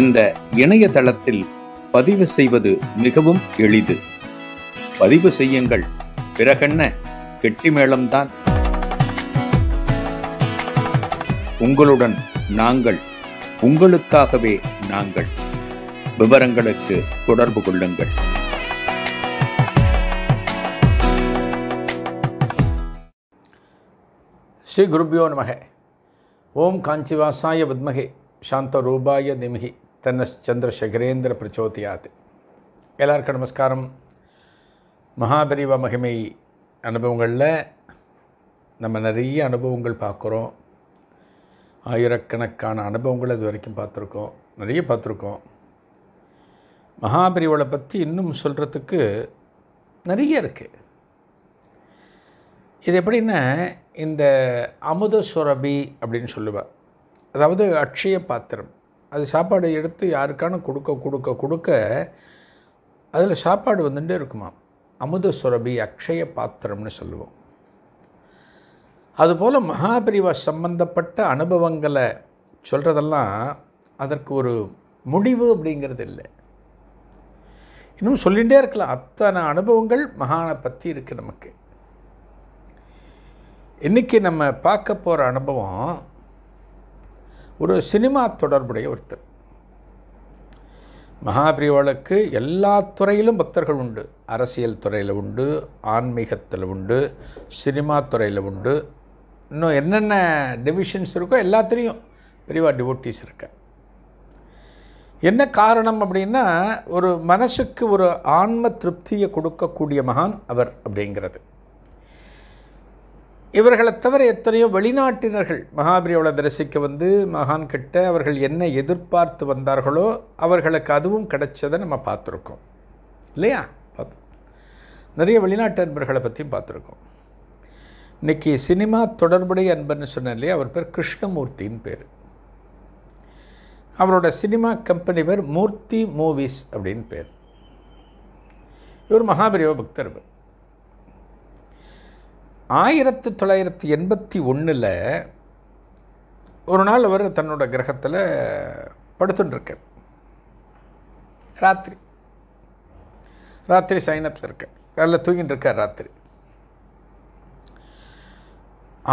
இந்த இணையதளத்தில் பதிவு செய்வது மிகவும் எளிது பதிவு செய்யுங்கள் பிறகென்ன கெட்டிமேளம்தான் உங்களுடன் நாங்கள் உங்களுக்காகவே நாங்கள் விவரங்களுக்கு தொடர்பு கொள்ளுங்கள் ஸ்ரீ குருபியோ நமக ஓம் காஞ்சிவாசாய வித்மகே சாந்த ரூபாய நிமிகி தன்னச்சந்திரசேகரேந்திர பிரச்சோதியாது எல்லாருக்கும் நமஸ்காரம் மகாபரிவ மகிமை அனுபவங்களில் நம்ம நிறைய அனுபவங்கள் பார்க்குறோம் ஆயிரக்கணக்கான அனுபவங்கள் இது வரைக்கும் பார்த்துருக்கோம் நிறைய பார்த்துருக்கோம் மகாபரிவளை பற்றி இன்னும் சொல்கிறதுக்கு நிறைய இருக்குது இது எப்படின்னா இந்த அமுத சுரபி அப்படின்னு சொல்லுவேன் அதாவது அக்ஷய பாத்திரம் அது சாப்பாடு எடுத்து யாருக்கான கொடுக்க கொடுக்க கொடுக்க அதில் சாப்பாடு வந்துட்டே இருக்குமா அமுத சுரபி அக்ஷய பாத்திரம்னு சொல்லுவோம் அதுபோல் மகாபிரிவா சம்பந்தப்பட்ட அனுபவங்களை சொல்கிறதெல்லாம் அதற்கு ஒரு முடிவு அப்படிங்கிறது இல்லை இன்னும் சொல்லிகிட்டே இருக்கலாம் அத்தனை அனுபவங்கள் மகானை பற்றி இருக்குது நமக்கு இன்றைக்கி நம்ம பார்க்க போகிற அனுபவம் ஒரு சினிமா தொடர்புடைய ஒருத்தர் மகாபிரிவாளுக்கு எல்லா துறையிலும் பக்தர்கள் உண்டு அரசியல் துறையில் உண்டு ஆன்மீகத்தில் உண்டு சினிமா துறையில் உண்டு இன்னும் என்னென்ன டிவிஷன்ஸ் இருக்கோ எல்லாத்துலேயும் பிரிவா டிவோட்டிஸ் இருக்க என்ன காரணம் அப்படின்னா ஒரு மனசுக்கு ஒரு ஆன்ம திருப்தியை கொடுக்கக்கூடிய மகான் அவர் அப்படிங்கிறது இவர்களை தவிர எத்தனையோ வெளிநாட்டினர்கள் மகாபிரியோட தரிசிக்க வந்து மகான் கிட்ட அவர்கள் என்ன எதிர்பார்த்து வந்தார்களோ அவர்களுக்கு அதுவும் கிடைச்சதை நம்ம பார்த்துருக்கோம் இல்லையா நிறைய வெளிநாட்டு அன்பர்களை பற்றியும் பார்த்துருக்கோம் இன்றைக்கி சினிமா தொடர்புடைய அன்பர்னு இல்லையா அவர் பேர் கிருஷ்ணமூர்த்தின்னு பேர் அவரோட சினிமா கம்பெனி பேர் மூர்த்தி மூவிஸ் அப்படின்னு பேர் இவர் மகாபிரியோ பக்தர் ஆயிரத்து தொள்ளாயிரத்தி எண்பத்தி ஒன்றில் ஒரு நாள் அவர் தன்னோட கிரகத்தில் படுத்துட்டுருக்கார் ராத்திரி ராத்திரி சைனத்தில் இருக்க அதில் தூங்கிட்டு இருக்கார் ராத்திரி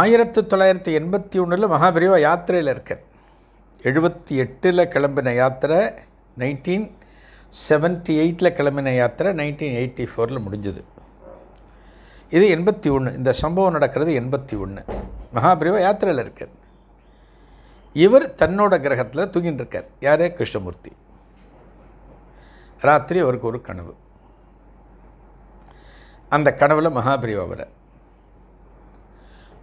ஆயிரத்து தொள்ளாயிரத்தி எண்பத்தி ஒன்றில் மகாபிரிவா யாத்திரையில் இருக்கார் எழுபத்தி எட்டில் கிளம்பின யாத்திரை நைன்டீன் செவன்ட்டி எயிட்டில் கிளம்பின யாத்திரை நைன்டீன் எயிட்டி ஃபோரில் முடிஞ்சது இது எண்பத்தி ஒன்று இந்த சம்பவம் நடக்கிறது எண்பத்தி ஒன்று மகாபிரிவா யாத்திரையில் இருக்கார் இவர் தன்னோட கிரகத்தில் தூங்கின்னு இருக்கார் யாரே கிருஷ்ணமூர்த்தி ராத்திரி அவருக்கு ஒரு கனவு அந்த கனவில் மகாபிரிவா வர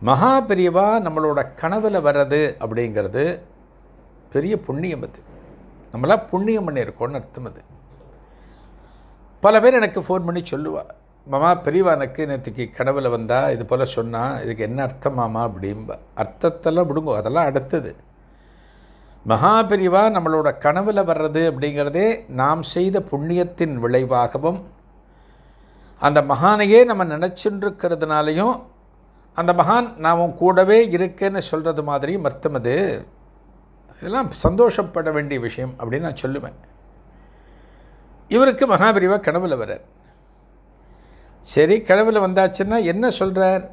மகாபிரிவா நம்மளோட கனவில் வர்றது அப்படிங்கிறது பெரிய புண்ணியம் அது நம்மளாம் புண்ணியம் பண்ணியிருக்கோன்னு அர்த்தம் அது பல பேர் எனக்கு ஃபோன் பண்ணி சொல்லுவாள் மாமா பெரியவானுக்கு நேற்றுக்கு கனவில் வந்தால் இது போல் சொன்னால் இதுக்கு என்ன அர்த்தம் மாமா அர்த்தத்தெல்லாம் விடுங்கோ அதெல்லாம் அடுத்தது மகா நம்மளோட கனவில் வர்றது அப்படிங்கிறதே நாம் செய்த புண்ணியத்தின் விளைவாகவும் அந்த மகானையே நம்ம நினச்சின்றிருக்கிறதுனாலையும் அந்த மகான் நாம் கூடவே இருக்கேன்னு சொல்கிறது மாதிரி மர்த்தம் அது இதெல்லாம் சந்தோஷப்பட வேண்டிய விஷயம் அப்படின்னு நான் சொல்லுவேன் இவருக்கு மகாபிரிவாக கனவில் வர்றார் சரி கனவில் வந்தாச்சுன்னா என்ன சொல்கிறார்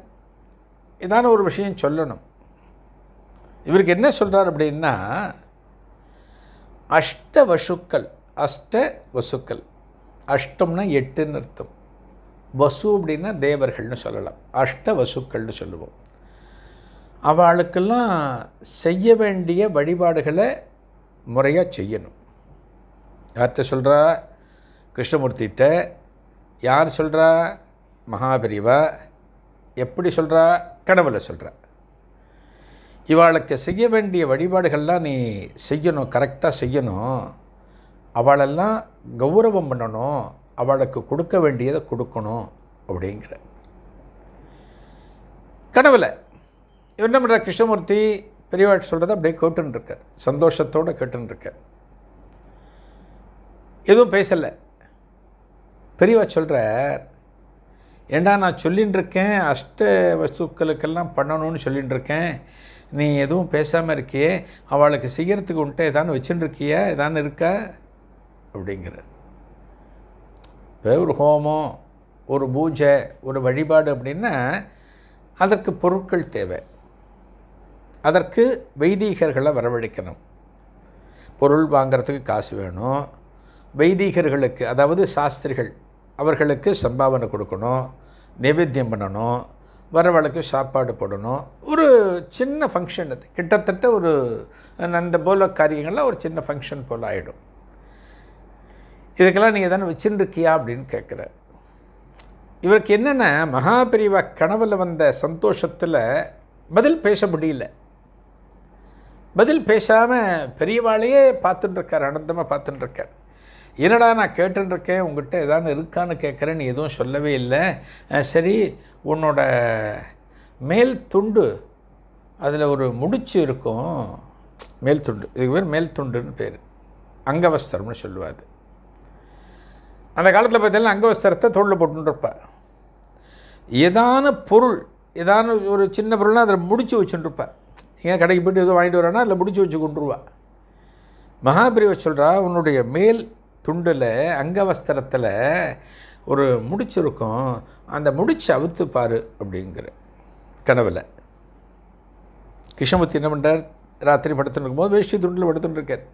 இதான ஒரு விஷயம் சொல்லணும் இவருக்கு என்ன சொல்கிறார் அப்படின்னா அஷ்ட வசுக்கள் அஷ்ட வசுக்கள் அஷ்டம்னா எட்டுன்னு அர்த்தம் வசு அப்படின்னா தேவர்கள்னு சொல்லலாம் அஷ்ட வசுக்கள்னு சொல்லுவோம் அவளுக்கெல்லாம் செய்ய வேண்டிய வழிபாடுகளை முறையாக செய்யணும் யார்கிட்ட சொல்கிறா கிருஷ்ணமூர்த்திகிட்ட யார் சொல்கிறா மகாபிரிவா எப்படி சொல்கிறா கடவுளை சொல்கிற இவாளுக்கு செய்ய வேண்டிய வழிபாடுகள்லாம் நீ செய்யணும் கரெக்டாக செய்யணும் அவளெல்லாம் கௌரவம் பண்ணணும் அவளுக்கு கொடுக்க வேண்டியதை கொடுக்கணும் அப்படிங்கிற கடவுளை இவர் என்ன பண்ணுறார் கிருஷ்ணமூர்த்தி பெரியவாட்டு சொல்கிறத அப்படியே கேட்டுன்னு இருக்கார் சந்தோஷத்தோடு கேட்டுன்னு இருக்கார் எதுவும் பேசலை பெரியவா சொல்கிறார் ஏண்டா நான் சொல்லின்னு இருக்கேன் அஷ்ட வஸ்துக்களுக்கெல்லாம் பண்ணணும்னு சொல்லின்னு இருக்கேன் நீ எதுவும் பேசாமல் இருக்கியே அவளுக்கு செய்கிறதுக்கு உன்ட்ட ஏதானு வச்சுன்னு இருக்கியா ஏதானு இருக்கா அப்படிங்கிற இப்போ ஒரு ஹோமம் ஒரு பூஜை ஒரு வழிபாடு அப்படின்னா அதற்கு பொருட்கள் தேவை அதற்கு வைதீகர்களை வரவழைக்கணும் பொருள் வாங்கிறதுக்கு காசு வேணும் வைதீகர்களுக்கு அதாவது சாஸ்திரிகள் அவர்களுக்கு சம்பாவனை கொடுக்கணும் நைவேத்தியம் பண்ணணும் வரவளுக்கு சாப்பாடு போடணும் ஒரு சின்ன ஃபங்க்ஷன் அது கிட்டத்தட்ட ஒரு அந்த போல காரியங்கள்லாம் ஒரு சின்ன ஃபங்க்ஷன் போல் ஆகிடும் இதுக்கெல்லாம் நீங்கள் தானே வச்சுருக்கியா அப்படின்னு கேட்குற இவருக்கு என்னென்னா மகாபிரிவா கனவில் வந்த சந்தோஷத்தில் பதில் பேச முடியல பதில் பேசாமல் பெரியவாளையே பார்த்துட்டுருக்கார் ஆனந்தமாக பார்த்துட்டுருக்கார் என்னடா நான் கேட்டுருக்கேன் உங்ககிட்ட ஏதானு இருக்கான்னு கேட்குறேன் நீ எதுவும் சொல்லவே இல்லை சரி உன்னோட மேல் துண்டு அதில் ஒரு முடிச்சு இருக்கும் மேல் துண்டு இதுக்கு பேர் மேல் துண்டுன்னு பேர் அங்கவஸ்தரம்னு சொல்லுவார் அந்த காலத்தில் பார்த்தீங்கன்னா அங்கவஸ்திரத்தை தோளில் போட்டுருப்பார் ஏதான பொருள் ஏதான ஒரு சின்ன பொருள்னா அதில் முடிச்சு வச்சுருப்பார் ஏன் கடைக்கு போய்ட்டு எதுவும் வாங்கிட்டு வரானா அதில் முடிச்சு வச்சு கொண்டுருவா மகாபிரிவை சொல்கிறா உன்னுடைய மேல் துண்டில் அங்கவஸ்திரத்தில் ஒரு முடிச்சிருக்கும் அந்த முடிச்சு அவுத்து பாரு அப்படிங்கிற கனவில் கிருஷ்ணமூர்த்தி என்ன பண்ணுறார் ராத்திரி படுத்துட்டு இருக்கும்போது வேஷ்டி துண்டில் படுத்துட்டுருக்கார்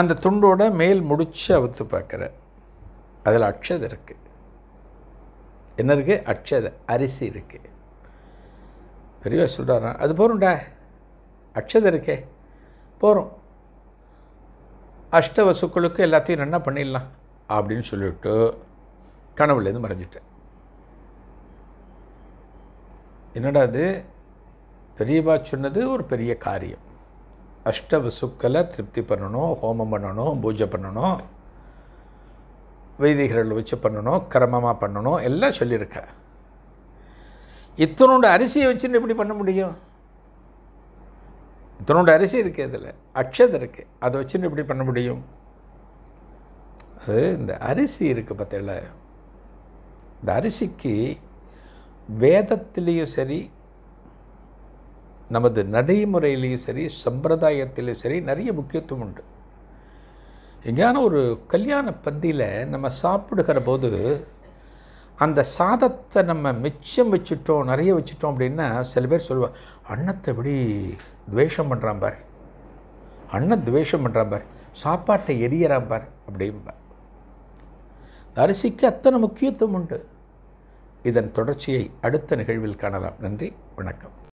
அந்த துண்டோட மேல் முடிச்சு அவுத்து பார்க்குற அதில் அக்ஷதை இருக்குது என்ன இருக்குது அக்ஷதை அரிசி இருக்குது பெரியவா சொல்கிறாரா அது போகிறோம்டா அக்ஷதை இருக்கே போகிறோம் அஷ்ட வசுக்களுக்கு எல்லாத்தையும் என்ன பண்ணிடலாம் அப்படின்னு சொல்லிவிட்டு கனவுலேருந்து மறைஞ்சிட்டேன் என்னடா அது பெரியவா சொன்னது ஒரு பெரிய காரியம் அஷ்ட வசுக்களை திருப்தி பண்ணணும் ஹோமம் பண்ணணும் பூஜை பண்ணணும் வைதிகர்கள் வச்சு பண்ணணும் கிரமமாக பண்ணணும் எல்லாம் சொல்லியிருக்க இத்தனோட அரிசியை வச்சுன்னு எப்படி பண்ண முடியும் இத்தனோட அரிசி இருக்குது அதில் அக்ஷதை இருக்குது அதை வச்சுன்னு எப்படி பண்ண முடியும் அது இந்த அரிசி இருக்குது பார்த்தீங்கள இந்த அரிசிக்கு வேதத்திலையும் சரி நமது நடைமுறையிலையும் சரி சம்பிரதாயத்திலையும் சரி நிறைய முக்கியத்துவம் உண்டு எங்கேயான ஒரு கல்யாண பந்தியில் நம்ம சாப்பிடுகிற போது அந்த சாதத்தை நம்ம மிச்சம் வச்சுட்டோம் நிறைய வச்சுட்டோம் அப்படின்னா சில பேர் சொல்லுவாள் அன்னத்தை எப்படி துவேஷம் பண்ணுறான் பார் அண்ணன் துவேஷம் பண்ணுறான் பார் சாப்பாட்டை எரியறான் பார் அப்படிம்பார் அரிசிக்கு அத்தனை முக்கியத்துவம் உண்டு இதன் தொடர்ச்சியை அடுத்த நிகழ்வில் காணலாம் நன்றி வணக்கம்